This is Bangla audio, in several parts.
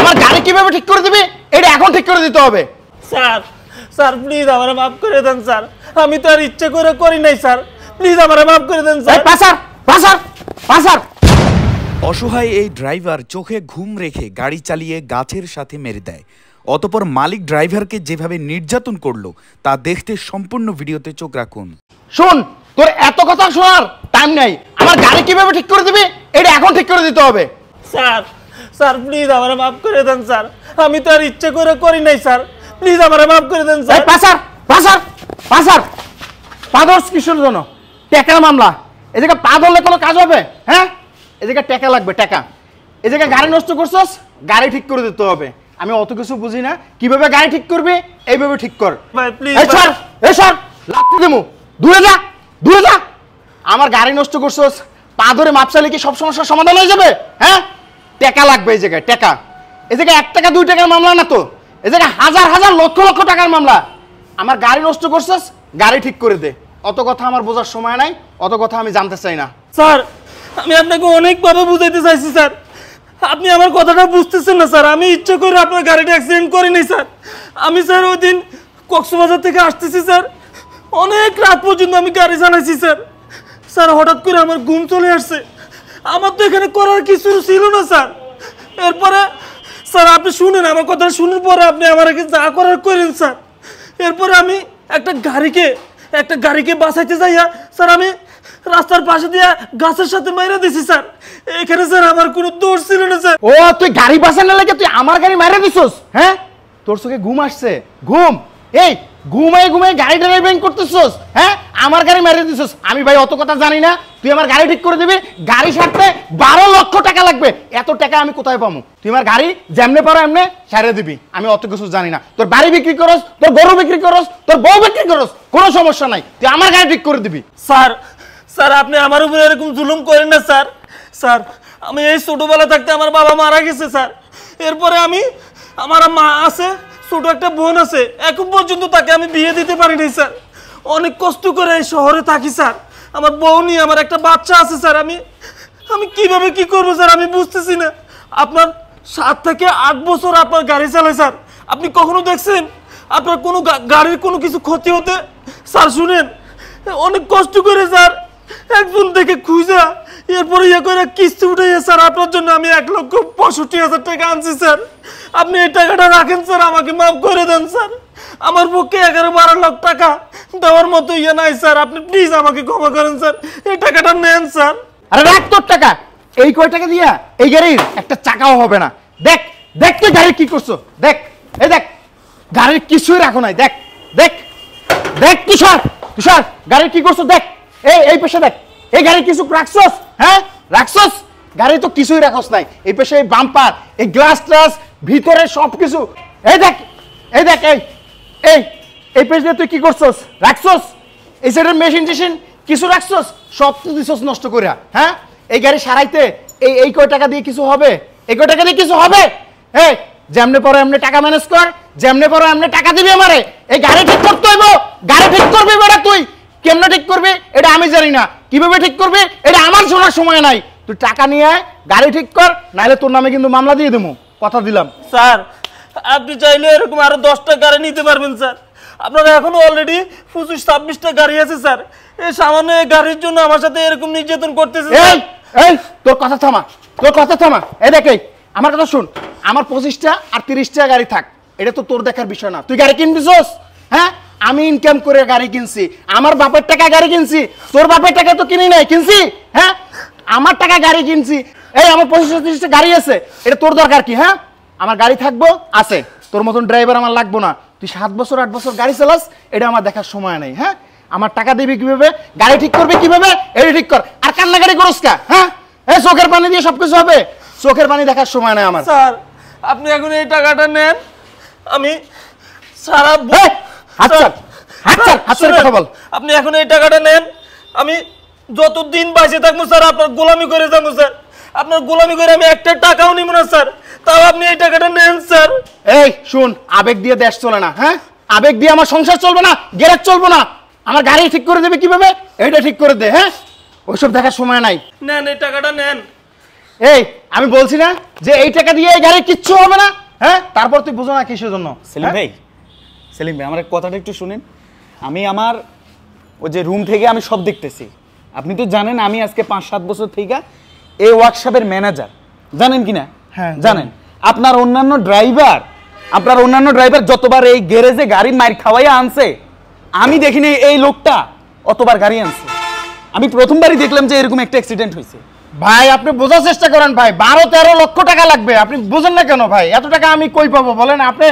আমার গাড়ি কিভাবে ঠিক করে দিবি এটা এখন ঠিক করে দিতে হবে স্যার স্যার প্লিজ আমার মাফ করে দেন স্যার আমি তো আর ইচ্ছে করে করি নাই স্যার প্লিজ আমার মাফ করে দেন স্যার পাসার পাসার পাসার অসহায় এই ড্রাইভার চোখে ঘুম রেখে গাড়ি চালিয়ে গাছের সাথে মেরে দেয় অতপর মালিক ড্রাইভারকে যেভাবে নির্যাতন করলো তা দেখতে সম্পূর্ণ ভিডিওতে চোখ রাখুন শুন তোর এত কথা শোনার টাইম নাই আমার গাড়ি কিভাবে ঠিক করে দিবি এটা এখন ঠিক করে দিতে হবে স্যার স্যার প্লিজ আমার মাফ করে দেন স্যার আমি তো আর ইচ্ছে করে করি নাই স্যার প্লিজ আমার মাফ করে দেন স্যার পাসার পাসার পাসার পাদর্শ কিশোর জন্য টেকার মামলা এই জায়গা পা ধরলে কোনো কাজ হবে হ্যাঁ এই জায়গা টেকা লাগবে টেকা এই জায়গায় গাড়ি নষ্ট করছস গাড়ি ঠিক করে দিতে হবে আমি অত কিছু বুঝি না কিভাবে গাড়ি ঠিক করবি এইভাবে ঠিক কর এই সর এই সর লাগতে দেবো দূরে যা দূরে যা আমার গাড়ি নষ্ট করছস পা ধরে মাপসালে কি সব সমস্যার সমাধান হয়ে যাবে হ্যাঁ টাকা লাগবে এই জায়গায় টাকা এই জায়গায় এক টাকা দুই টাকার মামলা না তো এই জায়গায় হাজার হাজার লক্ষ লক্ষ টাকার মামলা আমার গাড়ি নষ্ট করছিস গাড়ি ঠিক করে দে অত কথা আমার বোঝার সময় নাই অত কথা আমি জানতে চাই না স্যার আমি আপনাকে অনেকভাবে বুঝাইতে চাইছি স্যার আপনি আমার কথাটা বুঝতেছেন না স্যার আমি ইচ্ছা করে আপনার গাড়িটা অ্যাক্সিডেন্ট নাই স্যার আমি স্যার ওই দিন কক্সবাজার থেকে আসতেছি স্যার অনেক রাত পর্যন্ত আমি গাড়ি চালাইছি স্যার স্যার হঠাৎ করে আমার ঘুম চলে আসছে আমার তো এখানে করার কিছু ছিল না স্যার এরপরে স্যার আপনি শুনেন আমার কথা শুনার পরে আপনি আমার যা করার করেন স্যার এরপরে আমি একটা গাড়িকে একটা গাড়িকে বাঁচাইতে যাইয়া স্যার আমি রাস্তার পাশে দিয়ে গাছের সাথে মাইরা দিছি স্যার এখানে স্যার আমার কোনো দোষ ছিল না স্যার ও তুই গাড়ি না লাগে তুই আমার গাড়ি মাইরা দিছস হ্যাঁ তোর চোখে ঘুম আসছে ঘুম এই ঘুমাই ঘুমাই গাড়ি ড্রাইভিং করতেছস হ্যাঁ আমার গাড়ি মেরে দিছিস আমি ভাই অত কথা জানি না তুই আমার গাড়ি ঠিক করে দিবি গাড়ি সারতে বারো লক্ষ টাকা লাগবে এত টাকা আমি কোথায় পাবো তুই আমার গাড়ি যেমনে পারো এমনে সারে দিবি আমি অত কিছু জানি না তোর বাড়ি বিক্রি করস তোর গরু বিক্রি করস তোর বউ বিক্রি করস কোনো সমস্যা নাই তুই আমার গাড়ি ঠিক করে দিবি স্যার স্যার আপনি আমার উপরে এরকম জুলুম করেন না স্যার স্যার আমি এই ছোটবেলা থাকতে আমার বাবা মারা গেছে স্যার এরপরে আমি আমার মা আছে ছোট একটা বোন আছে এখন পর্যন্ত তাকে আমি বিয়ে দিতে পারিনি স্যার অনেক কষ্ট করে এই শহরে থাকি স্যার আমার বউ নিয়ে আমার একটা বাচ্চা আছে স্যার আমি আমি কিভাবে কি করবো স্যার আমি বুঝতেছি না আপনার সাত থেকে আট বছর আপনার গাড়ি চালায় স্যার আপনি কখনো দেখছেন আপনার কোনো গাড়ির কোনো কিছু ক্ষতি হতে স্যার শুনেন অনেক কষ্ট করে স্যার একজন দেখে খুঁজা এরপরে ইয়ে করে কিস্তি উঠে স্যার আপনার জন্য আমি এক লক্ষ পঁয়ষট্টি হাজার টাকা আনছি স্যার আপনি এই টাকাটা রাখেন স্যার আমাকে মাফ করে দেন স্যার আমার পক্ষে এগারো বারো লাখ টাকা দেওয়ার মতো ইয়ে নাই স্যার আপনি প্লিজ আমাকে ক্ষমা করেন স্যার এই টাকাটা নেন স্যার আরে রাখ তোর টাকা এই কয় টাকা দিয়া এই গাড়ির একটা চাকাও হবে না দেখ দেখ তুই কি করছো দেখ এই দেখ গাড়ির কিছুই রাখো নাই দেখ দেখ দেখ তুষার তুষার গাড়ির কি করছো দেখ এই এই পেশে দেখ এই গাড়ির কিছু রাখছস হ্যাঁ রাখছস গাড়ি তো কিছুই রাখস নাই এই পেশে এই বাম্পার এই গ্লাস ট্লাস ভিতরে সব কিছু এই দেখ এই দেখ এই এই এই পেজ নিয়ে তুই কি করছস রাখছস এই সাইডের মেশিন টেশিন কিছু রাখছস সব তো দিছস নষ্ট করিয়া হ্যাঁ এই গাড়ি সারাইতে এই এই কয় টাকা দিয়ে কিছু হবে এই কয় টাকা দিয়ে কিছু হবে এই যেমনে পরে এমনি টাকা ম্যানেজ কর যেমনে পরে এমনি টাকা দিবি আমারে এই গাড়ি ঠিক করতে হইব গাড়ি ঠিক করবি বেটা তুই কেমনে ঠিক করবি এটা আমি জানি না কিভাবে ঠিক করবি এটা আমার শোনার সময় নাই তুই টাকা নিয়ে আয় গাড়ি ঠিক কর নাহলে তোর নামে কিন্তু মামলা দিয়ে দেবো কথা দিলাম স্যার আপনি চাইলে এরকম আরো দশটা গাড়ি নিতে পারবেন স্যার আপনার এখনো অলরেডি পঁচিশ ছাব্বিশটা গাড়ি আছে স্যার এই সামান্য গাড়ির জন্য আমার সাথে এরকম নির্যাতন করতেছে এই তোর কথা থামা তোর কথা থামা এ দেখে আমার কথা শুন আমার পঁচিশটা আর তিরিশটা গাড়ি থাক এটা তো তোর দেখার বিষয় না তুই গাড়ি কিনবিছস হ্যাঁ আমি ইনকাম করে গাড়ি কিনছি আমার বাপের টাকা গাড়ি কিনছি তোর বাপের টাকা তো কিনি নাই কিনছি হ্যাঁ আমার টাকা গাড়ি কিনছি এই আমার পঁচিশটা তিরিশটা গাড়ি আছে এটা তোর দরকার কি হ্যাঁ আমার গাড়ি থাকবো আছে তোর মতন ড্রাইভার আমার লাগবো না তুই সাত বছর আট বছর গাড়ি চালাস এটা আমার দেখার সময় নেই হ্যাঁ আমার টাকা দিবি কিভাবে গাড়ি ঠিক করবে কিভাবে এটা ঠিক কর আর গাড়ি করস কা হ্যাঁ এই চোখের পানি দিয়ে সবকিছু হবে চোখের পানি দেখার সময় নেই আমার স্যার আপনি এখন এই টাকাটা নেন আমি সারা বল আপনি এখন এই টাকাটা নেন আমি যতদিন বাঁচে থাকবো স্যার আপনার গোলামি করে থাকবো স্যার আপনার গোলামি করে আমি একটা টাকাও নিব না স্যার তাও আপনি এই টাকাটা নেন স্যার এই শুন আবেগ দিয়ে দেশ চলে না হ্যাঁ আবেগ দিয়ে আমার সংসার চলবে না গ্যারেজ চলবে না আমার গাড়ি ঠিক করে দেবে কিভাবে এইটা ঠিক করে দে হ্যাঁ ওইসব দেখার সময় নাই নেন এই টাকাটা নেন এই আমি বলছি না যে এই টাকা দিয়ে এই গাড়ি কিচ্ছু হবে না হ্যাঁ তারপর তুই বুঝো না কিসের জন্য হ্যাঁ? সেলিম ভাই সেলিম ভাই আমার কথাটা একটু শুনেন আমি আমার ওই যে রুম থেকে আমি সব দেখতেছি আপনি তো জানেন আমি আজকে পাঁচ সাত বছর থেকে এই ওয়ার্কশপের ম্যানেজার জানেন কি না হ্যাঁ জানেন আপনার অন্যান্য ড্রাইভার আপনার অন্যান্য ড্রাইভার যতবার এই গ্যারেজে গাড়ি মার খাওয়াইয়া আনছে আমি দেখিনি এই লোকটা অতবার গাড়ি আনছে আমি প্রথমবারই দেখলাম যে এরকম একটা অ্যাক্সিডেন্ট হয়েছে ভাই আপনি বোঝার চেষ্টা করেন ভাই বারো তেরো লক্ষ টাকা লাগবে আপনি বুঝেন না কেন ভাই এত টাকা আমি কই পাবো বলেন আপনি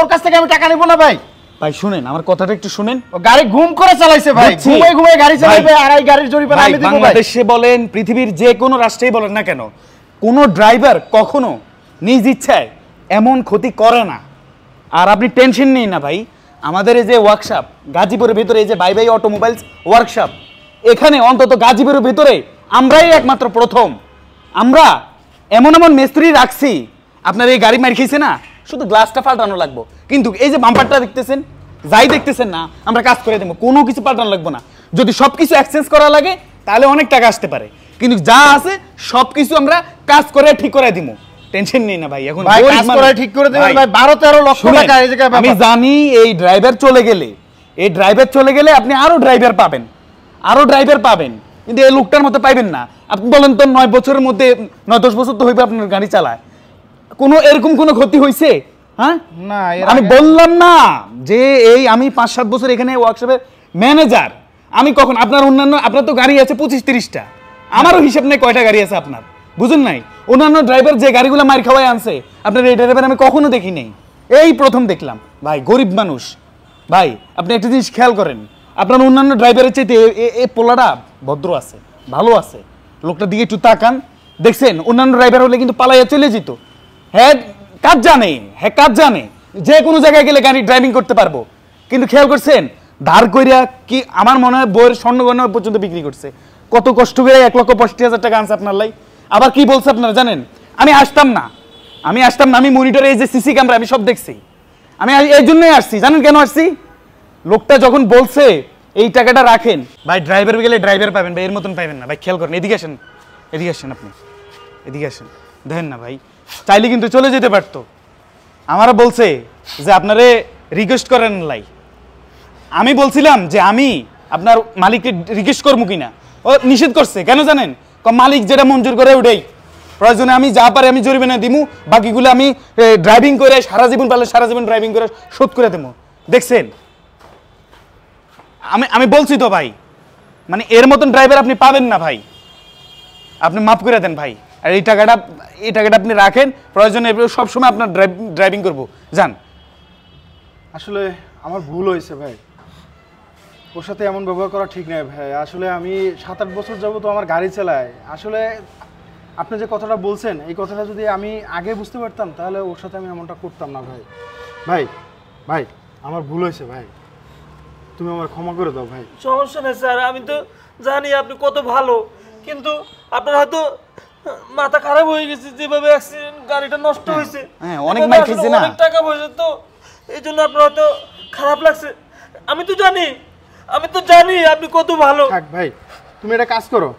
ওর কাছ থেকে আমি টাকা নিবো না ভাই ভাই শুনেন আমার কথাটা একটু শুনেন গাড়ি ঘুম করে চালাইছে ভাই ঘুমাই ঘুমাই গাড়ি চালাইবে আর এই গাড়ির জরিমানা আমি দিব ভাই বাংলাদেশে বলেন পৃথিবীর যে কোনো রাষ্ট্রেই বলেন না কেন কোন ড্রাইভার কখনো নিজ ইচ্ছায় এমন ক্ষতি করে না আর আপনি টেনশন নেই না ভাই আমাদের এই যে ওয়ার্কশপ গাজীপুরের ভিতরে এই যে বাই বাই অটোমোবাইলস ওয়ার্কশপ এখানে অন্তত গাজীপুরের ভিতরে আমরাই একমাত্র প্রথম আমরা এমন এমন মিস্ত্রি রাখছি আপনার এই গাড়ি মার খেয়েছে না শুধু গ্লাসটা পাল্টানো লাগবো কিন্তু এই যে বাম্পারটা দেখতেছেন যাই দেখতেছেন না আমরা কাজ করে দেবো কোনো কিছু পাল্টানো লাগবো না যদি সব কিছু এক্সচেঞ্জ করা লাগে তাহলে অনেক টাকা আসতে পারে কিন্তু যা আছে সব কিছু আমরা কাজ করে ঠিক করে দিবো টেনশন নেই না ভাই এখন ঠিক করে ভাই বারো তেরো লক্ষ টাকা আমি জানি এই ড্রাইভার চলে গেলে এই ড্রাইভার চলে গেলে আপনি ড্রাইভার পাবেন আরো ড্রাইভার পাবেন কিন্তু এই লোকটার মতো পাইবেন না আপনি বলেন তো নয় বছরের মধ্যে নয় দশ বছর তো হইবে আপনার গাড়ি চালায় কোনো এরকম কোনো ক্ষতি হয়েছে হ্যাঁ না আমি বললাম না যে এই আমি পাঁচ সাত বছর এখানে ওয়ার্কশপে ম্যানেজার আমি কখন আপনার অন্যান্য আপনার তো গাড়ি আছে পঁচিশ তিরিশটা আমারও হিসাব নেই কয়টা গাড়ি আছে আপনার বুঝুন নাই অন্যান্য ড্রাইভার যে গাড়িগুলো মার খাওয়ায় আনছে আপনার এই ড্রাইভার আমি কখনো দেখি নেই এই প্রথম দেখলাম ভাই গরিব মানুষ ভাই আপনি একটা জিনিস খেয়াল করেন আপনার অন্যান্য ড্রাইভারের চাইতে এ পোলাটা ভদ্র আছে ভালো আছে লোকটার দিকে একটু তাকান দেখছেন অন্যান্য ড্রাইভার হলে কিন্তু পালাইয়া চলে যেত হ্যাঁ কাজ জানে হ্যাঁ কাজ জানে যে কোনো জায়গায় গেলে গাড়ি ড্রাইভিং করতে পারবো কিন্তু খেয়াল করছেন ধার করিয়া কি আমার মনে হয় বইয়ের স্বর্ণগণ পর্যন্ত বিক্রি করছে কত কষ্ট করে এক লক্ষ পঁয়ষট্টি হাজার টাকা আনছে আপনার লাই আবার কি বলছে আপনারা জানেন আমি আসতাম না আমি আসতাম না আমি মনিটরে এই যে সিসি ক্যামেরা আমি সব দেখছি আমি এই জন্যই আসছি জানেন কেন আসছি লোকটা যখন বলছে এই টাকাটা রাখেন ভাই ড্রাইভার গেলে ড্রাইভার পাবেন ভাই এর মতন পাবেন না ভাই খেয়াল করেন এদিকে আসেন এদিকে আসেন আপনি এদিকে আসেন দেখেন না ভাই চাইলে কিন্তু চলে যেতে পারতো আমারা বলছে যে আপনারে রিকোয়েস্ট করেন লাই আমি বলছিলাম যে আমি আপনার মালিককে রিকোয়েস্ট করবো কিনা ও নিষেধ করছে কেন জানেন মালিক যেটা মঞ্জুর করে ওটাই প্রয়োজনে আমি যা পারে আমি জরিমানা দিমু বাকিগুলো আমি ড্রাইভিং করে সারা জীবন পারলে সারা জীবন ড্রাইভিং করে শোধ করে দেবো দেখছেন আমি আমি বলছি তো ভাই মানে এর মতন ড্রাইভার আপনি পাবেন না ভাই আপনি মাফ করে দেন ভাই আর এই টাকাটা এই টাকাটা আপনি রাখেন প্রয়োজনে সবসময় আপনার ড্রাইভিং করব যান আসলে আমার ভুল হয়েছে ভাই ওর সাথে এমন ব্যবহার করা ঠিক নয় ভাই আসলে আমি সাত আট বছর যাবো তো আমার গাড়ি চালায় আসলে আপনি যে কথাটা বলছেন এই কথাটা যদি আমি আগে বুঝতে পারতাম তাহলে ওর সাথে আমি এমনটা করতাম না ভাই ভাই ভাই আমার ভুল হয়েছে ভাই তুমি আমার ক্ষমা করে দাও ভাই সমস্যা নেই স্যার আমি তো জানি আপনি কত ভালো কিন্তু আপনার হয়তো মাথা খারাপ হয়ে গেছে যেভাবে অ্যাক্সিডেন্ট গাড়িটা নষ্ট হ্যাঁ, হয়েছে হ্যাঁ, অনেক মাইল খেয়েছে না অনেক টাকা পয়সা তো এই জন্য আপনার হয়তো খারাপ লাগছে আমি তো জানি আমি তো জানি আপনি কত ভালো থাক ভাই তুমি কাজ করো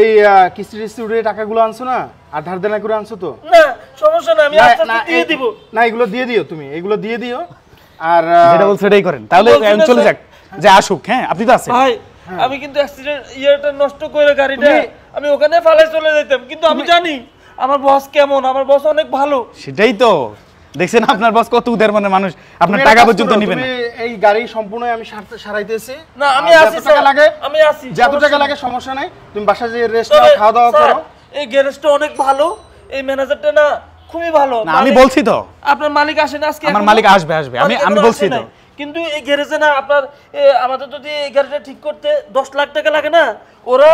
এই কিস্তি টিস্তি টাকাগুলো আনছো না আর ধার দেনা করে আনছো তো না সমস্যা না আমি আস্তে দিয়ে দিব না এগুলো দিয়ে দিও তুমি এগুলো দিয়ে দিও আর যেটা বলছো সেটাই করেন তাহলে চলে যাক যে আসুক হ্যাঁ আপনি তো আছেন ভাই আমি কিন্তু অ্যাক্সিডেন্ট ইয়ারটা নষ্ট করে গাড়িটা আমি ওখানে ফালাই চলে যেতাম কিন্তু আমি জানি আমার বস কেমন আমার বস অনেক ভালো সেটাই তো দেখছেন আপনার বস কত উদার মনের মানুষ আপনার টাকা পর্যন্ত নেবেন এই গাড়ি সম্পূর্ণ আমি সারাইতেছি না আমি আসি টাকা লাগে আমি আসি যত টাকা লাগে সমস্যা নাই তুমি বাসা যে রেস্ট খাওয়া দাওয়া করো এই গ্যারেজটা অনেক ভালো এই ম্যানেজারটা না খুবই ভালো আমি বলছি তো আপনার মালিক আসেন আজকে আমার মালিক আসবে আসবে আমি আমি বলছি তো কিন্তু এই গ্যারেজে না আপনার আমাদের যদি এই গ্যারেজটা ঠিক করতে দশ লাখ টাকা লাগে না ওরা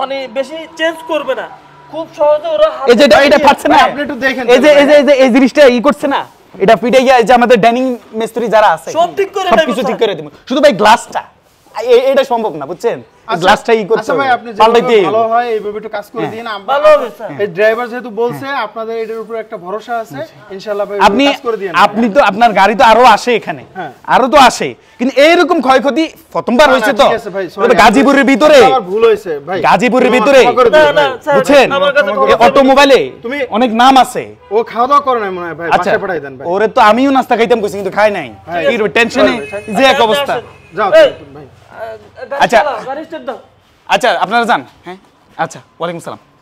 মানে বেশি চেঞ্জ করবে না খুব সহজে ওরা এই যে এটা পাচ্ছে না আপনি একটু দেখেন এই যে এই যে এই যে এই জিনিসটা ই করছে না এটা ফিটে গিয়ে যে আমাদের ডাইনিং মিস্ত্রি যারা আছে সব ঠিক করে দেবে কিছু ঠিক করে দেবে শুধু ভাই গ্লাসটা এটা সম্ভব না বুঝছেন আচ্ছা, আচ্ছা হ্যাঁ। আচ্ছা। আপনি তো আপনার গাড়ি তো আরো আসে এখানে হ্যাঁ। আরো তো আসে কিন্তু এইরকম ক্ষয়ক্ষতি প্রথমবার হয়েছে তো গাজীপুরের ভিতরে গাজীপুরের ভিতরে বুঝছেন অটোমোবাইলে তুমি অনেক নাম আছে ও খাওয়া দাওয়া করে মনে হয় পাঠাই দেন ওরে তো আমিও নাস্তা খাইতাম কিন্তু খাই নাই টেনশনে হ্যাঁ। যে এক অবস্থা যাও ভাই আচ্ছা আচ্ছা আপনারা যান হ্যাঁ আচ্ছা ওয়ালাইকুম সালাম